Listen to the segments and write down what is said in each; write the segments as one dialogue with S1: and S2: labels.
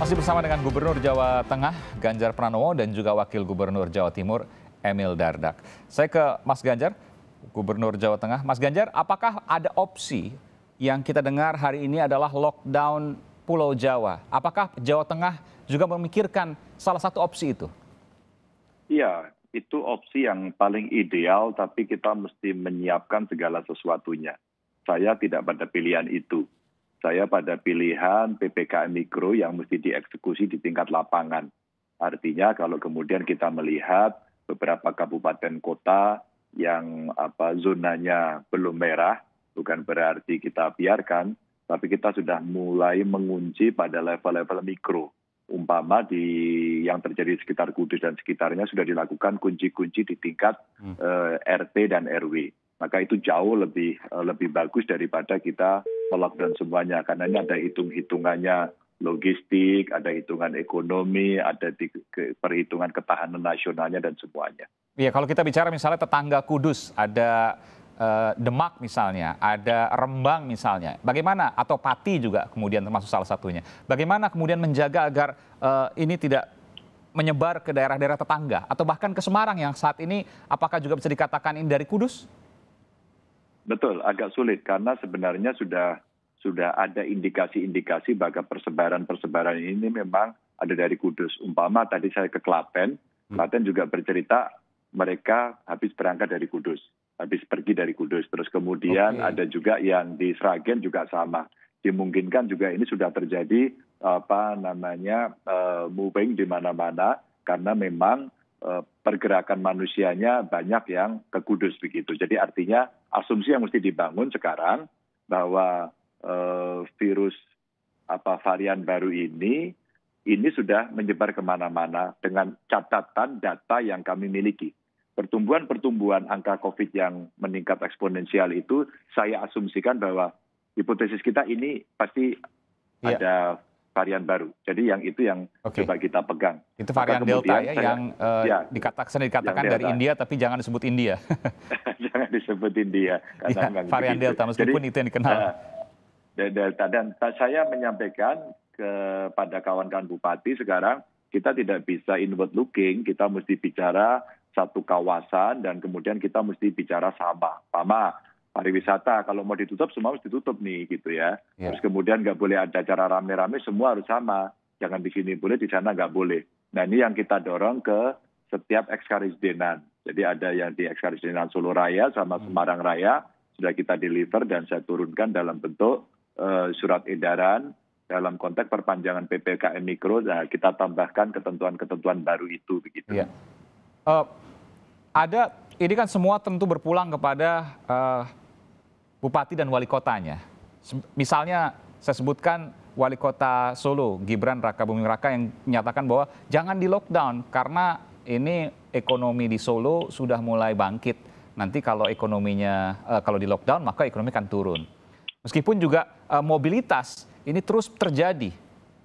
S1: Masih bersama dengan Gubernur Jawa Tengah Ganjar Pranowo dan juga Wakil Gubernur Jawa Timur Emil Dardak. Saya ke Mas Ganjar, Gubernur Jawa Tengah. Mas Ganjar, apakah ada opsi yang kita dengar hari ini adalah lockdown Pulau Jawa? Apakah Jawa Tengah juga memikirkan salah satu opsi itu?
S2: Iya, itu opsi yang paling ideal, tapi kita mesti menyiapkan segala sesuatunya. Saya tidak pada pilihan itu saya pada pilihan PPKM mikro yang mesti dieksekusi di tingkat lapangan. Artinya kalau kemudian kita melihat beberapa kabupaten kota yang apa zonanya belum merah, bukan berarti kita biarkan, tapi kita sudah mulai mengunci pada level-level mikro. Umpama di yang terjadi sekitar Kudus dan sekitarnya sudah dilakukan kunci-kunci di tingkat hmm. uh, eh, RT dan RW. Maka itu jauh lebih uh, lebih bagus daripada kita dan semuanya karena ini ada hitung hitungannya logistik, ada hitungan ekonomi, ada di, perhitungan ketahanan nasionalnya dan semuanya.
S1: Iya, kalau kita bicara misalnya tetangga Kudus, ada eh, Demak misalnya, ada Rembang misalnya. Bagaimana atau Pati juga kemudian termasuk salah satunya. Bagaimana kemudian menjaga agar eh, ini tidak menyebar ke daerah-daerah tetangga atau bahkan ke Semarang yang saat ini apakah juga bisa dikatakan ini dari Kudus?
S2: Betul, agak sulit karena sebenarnya sudah sudah ada indikasi-indikasi bahwa persebaran-persebaran ini memang ada dari Kudus. Umpama tadi saya ke Klaten, hmm. Klaten juga bercerita mereka habis berangkat dari Kudus, habis pergi dari Kudus. Terus kemudian okay. ada juga yang di Sragen juga sama. Dimungkinkan juga ini sudah terjadi apa namanya uh, moving di mana-mana karena memang Eh, pergerakan manusianya banyak yang ke Kudus begitu. Jadi artinya asumsi yang mesti dibangun sekarang bahwa eh, virus apa varian baru ini ini sudah menyebar kemana-mana dengan catatan data yang kami miliki. Pertumbuhan-pertumbuhan angka COVID yang meningkat eksponensial itu saya asumsikan bahwa hipotesis kita ini pasti ya. ada varian baru. Jadi yang itu yang okay. coba kita pegang. Itu varian kemudian, Delta ya saya, yang uh, ya,
S1: dikatakan dikatakan dari India tapi jangan disebut India.
S2: jangan disebut India. Ya, varian begitu. Delta meskipun Jadi, itu yang dikenal. Uh, Delta dan saya menyampaikan kepada kawan-kawan bupati sekarang kita tidak bisa inward looking, kita mesti bicara satu kawasan dan kemudian kita mesti bicara sama. Sama pariwisata kalau mau ditutup semua harus ditutup nih gitu ya. Yeah. Terus kemudian nggak boleh ada acara rame-rame semua harus sama. Jangan di sini boleh, di sana nggak boleh. Nah ini yang kita dorong ke setiap ekskarisdenan. Jadi ada yang di ekskarisdenan Solo Raya sama hmm. Semarang Raya sudah kita deliver dan saya turunkan dalam bentuk uh, surat edaran dalam konteks perpanjangan ppkm mikro nah kita tambahkan ketentuan-ketentuan baru itu begitu. Ya.
S1: Uh, ada ini kan semua tentu berpulang kepada uh, bupati dan wali kotanya. Misalnya saya sebutkan wali kota Solo Gibran Raka Buming Raka yang menyatakan bahwa jangan di lockdown karena ini ekonomi di Solo sudah mulai bangkit. Nanti kalau ekonominya eh, kalau di lockdown maka ekonomi akan turun. Meskipun juga eh, mobilitas ini terus terjadi.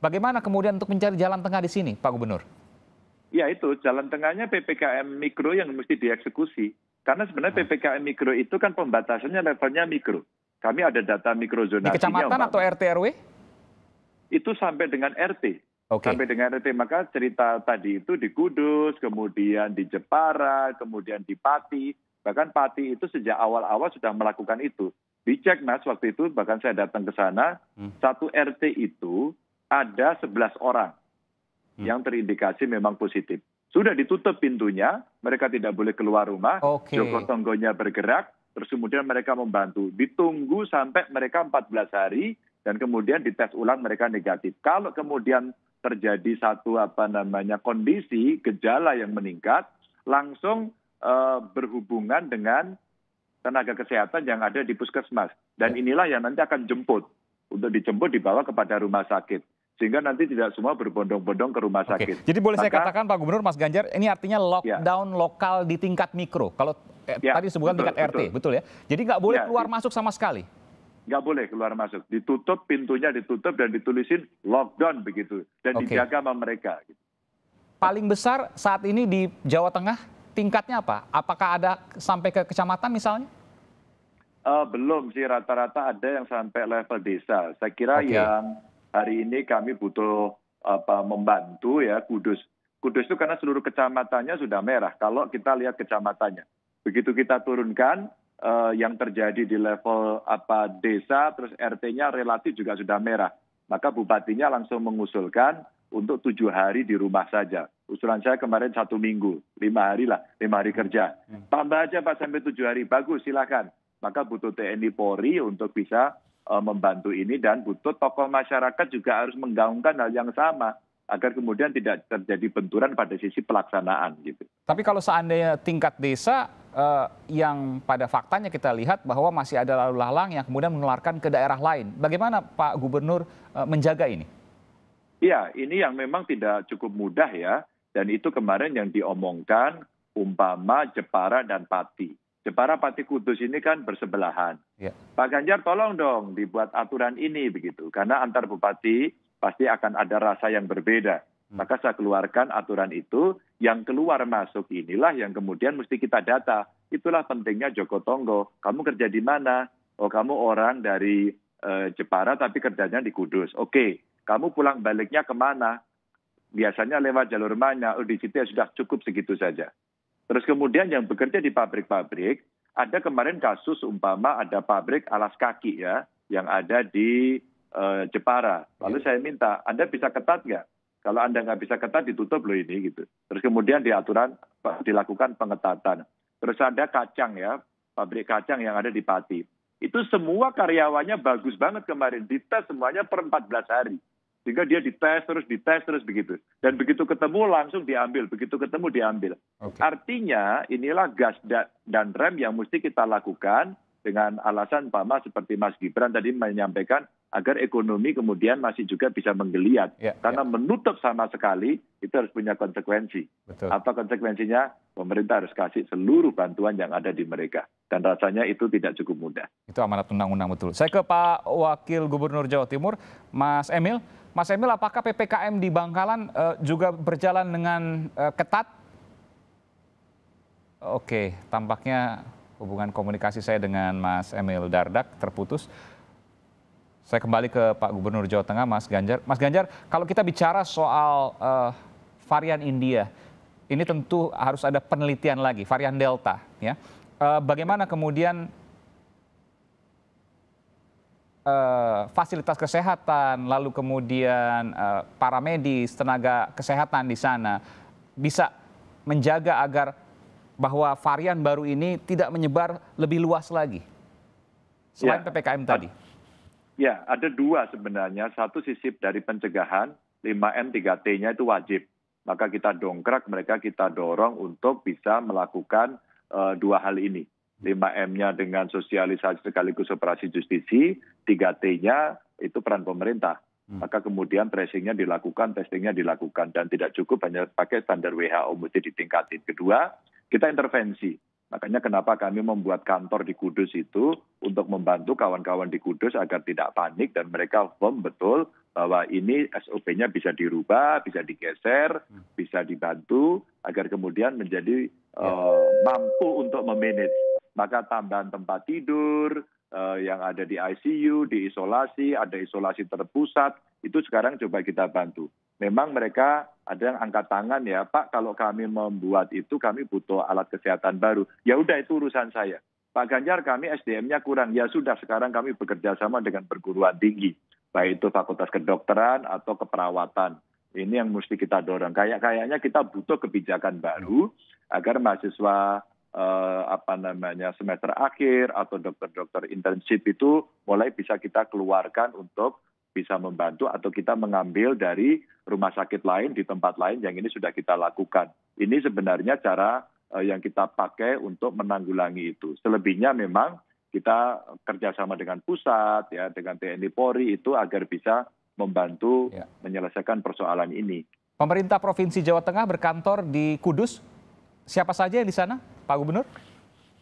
S1: Bagaimana kemudian untuk mencari jalan tengah di sini, Pak Gubernur?
S2: Ya itu jalan tengahnya ppkm mikro yang mesti dieksekusi karena sebenarnya PPKM hmm. mikro itu kan pembatasannya levelnya mikro. Kami ada data mikro zona. Di kecamatan atau RT RW? Itu sampai dengan RT. Okay. Sampai dengan RT. Maka cerita tadi itu di Kudus, kemudian di Jepara, kemudian di Pati. Bahkan Pati itu sejak awal-awal sudah melakukan itu. Dicek mas waktu itu, bahkan saya datang ke sana, hmm. satu RT itu ada 11 orang hmm. yang terindikasi memang positif. Sudah ditutup pintunya, mereka tidak boleh keluar rumah, okay. Joko Tonggonya bergerak, terus kemudian mereka membantu. Ditunggu sampai mereka 14 hari dan kemudian dites ulang mereka negatif. Kalau kemudian terjadi satu apa namanya kondisi gejala yang meningkat, langsung uh, berhubungan dengan tenaga kesehatan yang ada di puskesmas. Dan ya. inilah yang nanti akan jemput untuk dijemput dibawa kepada rumah sakit sehingga nanti tidak semua berbondong-bondong ke rumah Oke. sakit. Jadi boleh Maka, saya katakan
S1: Pak Gubernur, Mas Ganjar, ini artinya ya. lockdown ya. lokal di tingkat mikro. Kalau eh, ya, tadi sebutkan tingkat RT, betul ya? Jadi nggak boleh ya, keluar di, masuk sama sekali. Nggak
S2: boleh keluar masuk, ditutup pintunya ditutup dan ditulisin lockdown begitu dan Oke. dijaga sama mereka.
S1: Paling besar saat ini di Jawa Tengah tingkatnya apa? Apakah ada sampai ke kecamatan misalnya?
S2: Uh, belum sih rata-rata ada yang sampai level desa. Saya kira okay. yang hari ini kami butuh apa membantu ya Kudus. Kudus itu karena seluruh kecamatannya sudah merah. Kalau kita lihat kecamatannya, begitu kita turunkan eh, yang terjadi di level apa desa, terus RT-nya relatif juga sudah merah. Maka bupatinya langsung mengusulkan untuk tujuh hari di rumah saja. Usulan saya kemarin satu minggu, lima hari lah, lima hari kerja. Hmm. Tambah aja pak sampai tujuh hari, bagus silakan. Maka butuh TNI Polri untuk bisa Eh, membantu ini dan butuh tokoh masyarakat juga harus menggaungkan hal yang sama agar kemudian tidak terjadi benturan pada sisi pelaksanaan gitu.
S1: Tapi kalau seandainya tingkat desa eh, yang pada faktanya kita lihat bahwa masih ada lalu lalang yang kemudian menularkan ke daerah lain, bagaimana Pak Gubernur eh, menjaga ini?
S2: Iya, ini yang memang tidak cukup mudah ya, dan itu kemarin yang diomongkan umpama Jepara dan Pati. Jepara ya, Pati Kudus ini kan bersebelahan. Ya. Pak Ganjar tolong dong dibuat aturan ini begitu. Karena antar bupati pasti akan ada rasa yang berbeda. Hmm. Maka saya keluarkan aturan itu, yang keluar masuk inilah yang kemudian mesti kita data. Itulah pentingnya Joko Tonggo. Kamu kerja di mana? Oh kamu orang dari eh, Jepara tapi kerjanya di Kudus. Oke, kamu pulang baliknya kemana? Biasanya lewat jalur mana? Oh di situ ya sudah cukup segitu saja terus kemudian yang bekerja di pabrik-pabrik ada kemarin kasus umpama ada pabrik alas kaki ya yang ada di uh, Jepara. Lalu iya. saya minta, Anda bisa ketat nggak? Kalau Anda nggak bisa ketat ditutup loh ini gitu. Terus kemudian diaturan eh, dilakukan pengetatan. Terus ada kacang ya, pabrik kacang yang ada di Pati. Itu semua karyawannya bagus banget kemarin. Dites semuanya per 14 hari sehingga dia dites terus dites terus begitu dan begitu ketemu langsung diambil begitu ketemu diambil okay. artinya inilah gas dan rem yang mesti kita lakukan dengan alasan Pama seperti Mas Gibran tadi menyampaikan agar ekonomi kemudian masih juga bisa menggeliat yeah, karena yeah. menutup sama sekali itu harus punya konsekuensi Betul. apa konsekuensinya pemerintah harus kasih seluruh bantuan yang ada di mereka dan rasanya itu tidak cukup mudah
S1: itu amanat undang-undang betul saya ke Pak Wakil Gubernur Jawa Timur Mas Emil Mas Emil, apakah PPKM di Bangkalan uh, juga berjalan dengan uh, ketat? Oke, tampaknya hubungan komunikasi saya dengan Mas Emil Dardak terputus. Saya kembali ke Pak Gubernur Jawa Tengah, Mas Ganjar. Mas Ganjar, kalau kita bicara soal uh, varian India, ini tentu harus ada penelitian lagi, varian Delta. Ya, uh, bagaimana kemudian Eh, fasilitas kesehatan, lalu kemudian uh, para medis, tenaga kesehatan di sana bisa menjaga agar bahwa varian baru ini tidak menyebar lebih luas lagi? Selain ya, PPKM tadi.
S2: Ya, ada dua sebenarnya. Satu sisip dari pencegahan, 5M 3T-nya itu wajib. Maka kita dongkrak mereka, kita dorong untuk bisa melakukan uh, dua hal ini. 5M-nya dengan sosialisasi sekaligus operasi justisi, tiga T-nya itu peran pemerintah. Hmm. Maka kemudian tracingnya dilakukan, testingnya dilakukan, dan tidak cukup hanya pakai standar WHO, mesti ditingkatin. Kedua, kita intervensi. Makanya kenapa kami membuat kantor di Kudus itu untuk membantu kawan-kawan di Kudus agar tidak panik dan mereka firm betul bahwa ini SOP-nya bisa dirubah, bisa digeser, hmm. bisa dibantu agar kemudian menjadi uh, mampu untuk memanage. Maka tambahan tempat tidur, Eh, yang ada di ICU, di isolasi, ada isolasi terpusat, itu sekarang coba kita bantu. Memang mereka ada yang angkat tangan ya, Pak kalau kami membuat itu kami butuh alat kesehatan baru. Ya udah itu urusan saya. Pak Ganjar kami SDM-nya kurang. Ya sudah sekarang kami bekerja sama dengan perguruan tinggi. Baik itu fakultas kedokteran atau keperawatan. Ini yang mesti kita dorong. Kayak kayaknya kita butuh kebijakan baru agar mahasiswa eh, apa namanya semester akhir atau dokter-dokter internship itu mulai bisa kita keluarkan untuk bisa membantu atau kita mengambil dari rumah sakit lain di tempat lain yang ini sudah kita lakukan. Ini sebenarnya cara eh, yang kita pakai untuk menanggulangi itu. Selebihnya memang kita kerjasama dengan
S1: pusat ya dengan TNI Polri itu agar bisa membantu ya. menyelesaikan persoalan ini. Pemerintah Provinsi Jawa Tengah berkantor di Kudus Siapa saja yang di sana, Pak Gubernur?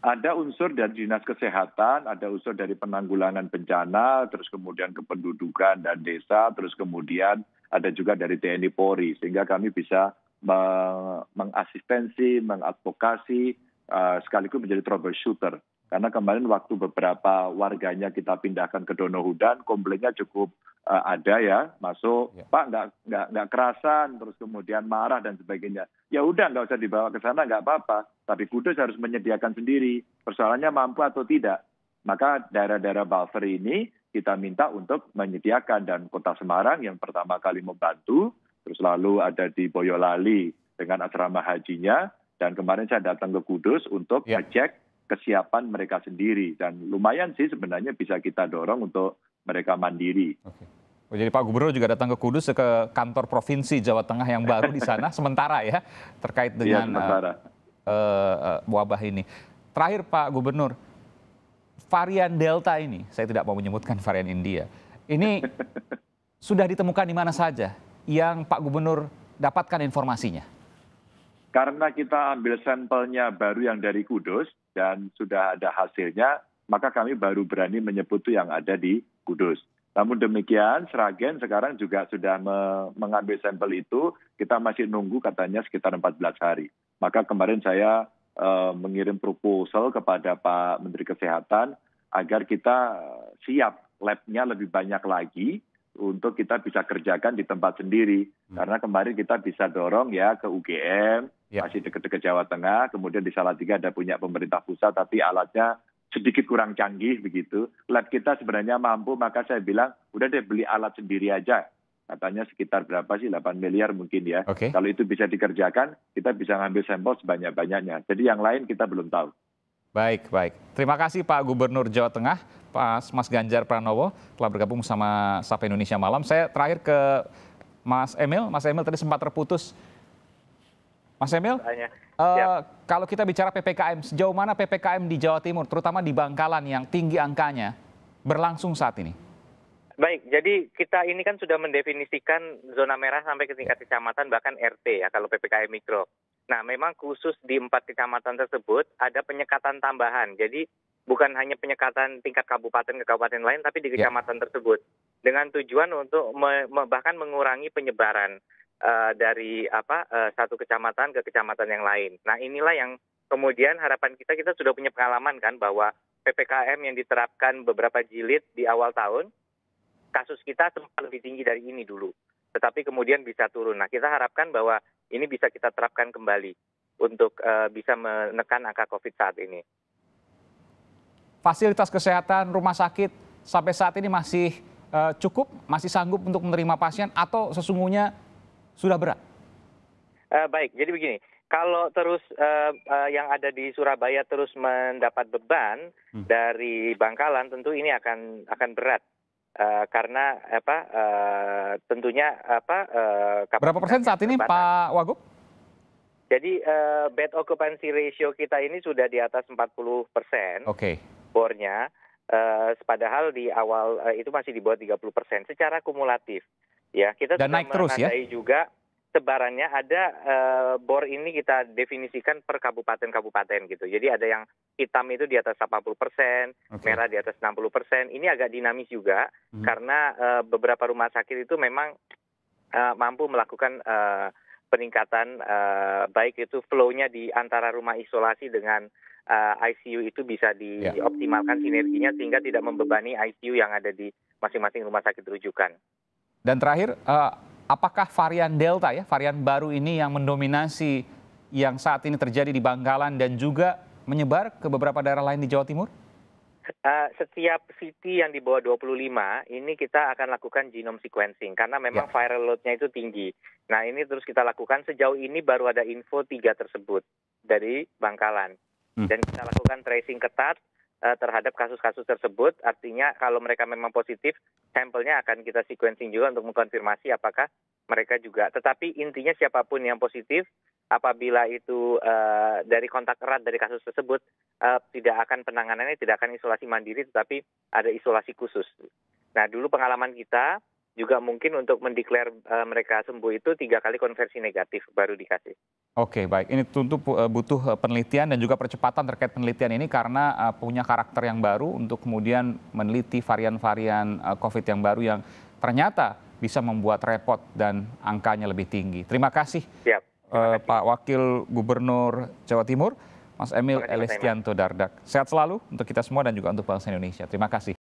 S2: Ada unsur dari dinas kesehatan, ada unsur dari penanggulangan bencana, terus kemudian kependudukan dan desa, terus kemudian ada juga dari TNI Polri, sehingga kami bisa mengasistensi, mengadvokasi, eh, sekaligus menjadi troubleshooter. Karena kemarin waktu beberapa warganya kita pindahkan ke Donohudan, komplainnya cukup eh, ada ya, masuk, ya. Pak nggak nggak kerasan, terus kemudian marah dan sebagainya ya udah nggak usah dibawa ke sana nggak apa-apa. Tapi Kudus harus menyediakan sendiri. Persoalannya mampu atau tidak. Maka daerah-daerah buffer ini kita minta untuk menyediakan dan Kota Semarang yang pertama kali membantu, terus lalu ada di Boyolali dengan asrama hajinya dan kemarin saya datang ke Kudus untuk ya. ngecek kesiapan mereka sendiri dan lumayan sih sebenarnya bisa kita
S1: dorong untuk mereka mandiri. Okay. Oh, jadi Pak Gubernur juga datang ke Kudus ke kantor provinsi Jawa Tengah yang baru di sana sementara ya terkait iya, dengan ya, uh, uh, wabah ini. Terakhir Pak Gubernur, varian Delta ini, saya tidak mau menyebutkan varian India. Ini sudah ditemukan di mana saja yang Pak Gubernur dapatkan informasinya?
S2: Karena kita ambil sampelnya baru yang dari Kudus dan sudah ada hasilnya, maka kami baru berani menyebut yang ada di Kudus. Namun demikian, Sragen sekarang juga sudah me mengambil sampel itu. Kita masih nunggu katanya sekitar 14 hari. Maka kemarin saya uh, mengirim proposal kepada Pak Menteri Kesehatan agar kita eh, siap labnya lebih banyak lagi untuk kita bisa kerjakan di tempat sendiri. Hmm. Karena kemarin kita bisa dorong ya ke UGM, ya. masih dekat-dekat Jawa Tengah, kemudian di Salatiga ada punya pemerintah pusat, tapi alatnya sedikit kurang canggih begitu. Lab kita sebenarnya mampu, maka saya bilang udah deh beli alat sendiri aja. Katanya sekitar berapa sih? 8 miliar mungkin ya. Okay. Kalau itu bisa dikerjakan, kita bisa ngambil sampel sebanyak-banyaknya. Jadi yang
S1: lain kita belum tahu. Baik, baik. Terima kasih Pak Gubernur Jawa Tengah, Pak Mas Ganjar Pranowo telah bergabung sama Sapa Indonesia Malam. Saya terakhir ke Mas Emil. Mas Emil tadi sempat terputus Mas Emil, uh, kalau kita bicara PPKM, sejauh mana PPKM di Jawa Timur, terutama di Bangkalan yang tinggi angkanya, berlangsung saat ini?
S3: Baik, jadi kita ini kan sudah mendefinisikan zona merah sampai ke tingkat ya. kecamatan bahkan RT ya kalau PPKM mikro. Nah, memang khusus di empat kecamatan tersebut ada penyekatan tambahan. Jadi bukan hanya penyekatan tingkat kabupaten ke kabupaten lain, tapi di ya. kecamatan yeah. tersebut dengan tujuan untuk me, bahkan mengurangi penyebaran. Eh, dari apa uh, satu kecamatan ke kecamatan yang lain. Nah inilah yang kemudian harapan kita kita sudah punya pengalaman kan bahwa ppkm yang diterapkan beberapa jilid di awal tahun kasus kita sempat lebih tinggi dari ini dulu, tetapi kemudian bisa turun. Nah kita harapkan bahwa ini bisa kita terapkan kembali untuk uh, bisa menekan angka COVID saat ini.
S1: Fasilitas kesehatan rumah sakit sampai saat ini masih uh, cukup, masih sanggup untuk menerima pasien atau sesungguhnya sudah berat?
S3: Uh, baik, jadi begini, kalau terus uh, uh, yang ada di Surabaya terus mendapat beban hmm. dari Bangkalan, tentu ini akan akan berat uh, karena apa? Uh, tentunya apa? Uh, Berapa persen saat ini, terbatas. Pak Wagub? Jadi uh, bed occupancy ratio kita ini sudah di atas 40 persen. Oke. Okay. Bornya, uh, padahal di awal uh, itu masih di bawah 30 persen secara kumulatif.
S1: Ya, kita Dan sudah naik terus ya.
S3: juga sebarannya ada e, bor ini kita definisikan per kabupaten-kabupaten gitu. Jadi ada yang hitam itu di atas 80 persen, okay. merah di atas 60 persen. Ini agak dinamis juga hmm. karena e, beberapa rumah sakit itu memang e, mampu melakukan e, peningkatan e, baik itu flow-nya di antara rumah isolasi dengan e, ICU itu bisa di yeah. dioptimalkan sinerginya sehingga tidak membebani ICU yang ada di masing-masing rumah sakit rujukan.
S1: Dan terakhir, eh, apakah varian Delta ya, varian baru ini yang mendominasi yang saat ini terjadi di Bangkalan dan juga menyebar ke beberapa daerah lain di Jawa Timur?
S3: uh, setiap city yang di bawah 25 ini kita akan lakukan genome sequencing karena memang yeah. viral load-nya itu tinggi. Nah, ini terus kita lakukan sejauh ini baru ada info tiga tersebut dari Bangkalan. Hmm. Dan kita lakukan tracing ketat uh, terhadap kasus-kasus tersebut. Artinya kalau mereka memang positif, sampelnya akan kita sequencing juga untuk mengkonfirmasi apakah mereka juga. Tetapi intinya siapapun yang positif, apabila itu uh, dari kontak erat dari kasus tersebut, uh, tidak akan penanganannya, tidak akan isolasi mandiri, tetapi ada isolasi khusus. Nah dulu pengalaman kita, juga mungkin untuk mendeklar uh, mereka sembuh itu tiga kali konversi negatif baru dikasih.
S1: Oke baik, ini tentu eh, butuh eh, penelitian dan juga percepatan terkait penelitian ini karena uh, punya karakter yang baru untuk kemudian meneliti varian-varian uh, COVID yang baru yang ternyata bisa membuat repot dan angkanya lebih tinggi. Terima kasih, Siap, terima kasih. Uh, Pak Wakil Gubernur Jawa Timur, Mas Emil Elestianto Dardak. Sehat selalu untuk kita semua dan juga untuk bangsa Indonesia. Terima kasih.